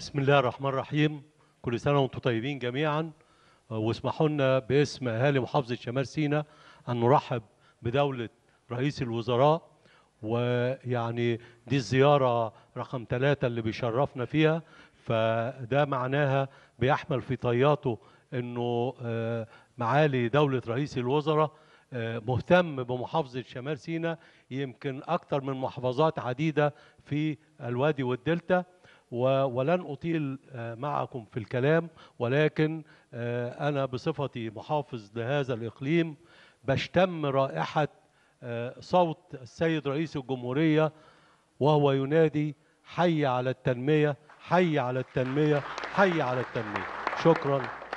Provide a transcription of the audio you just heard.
بسم الله الرحمن الرحيم كل سنة وانتم طيبين جميعا آه، واسمحوا لنا باسم أهالي محافظة شمال سيناء أن نرحب بدولة رئيس الوزراء ويعني دي الزيارة رقم ثلاثة اللي بيشرفنا فيها فده معناها بيحمل في طياته أنه آه، معالي دولة رئيس الوزراء آه، مهتم بمحافظة شمال سيناء يمكن أكثر من محافظات عديدة في الوادي والدلتا ولن أطيل آه، معكم في الكلام ولكن آه، أنا بصفتي محافظ لهذا الإقليم بشتم رائحة آه، صوت السيد رئيس الجمهورية وهو ينادي حي على التنمية حي على التنمية حي على التنمية شكراً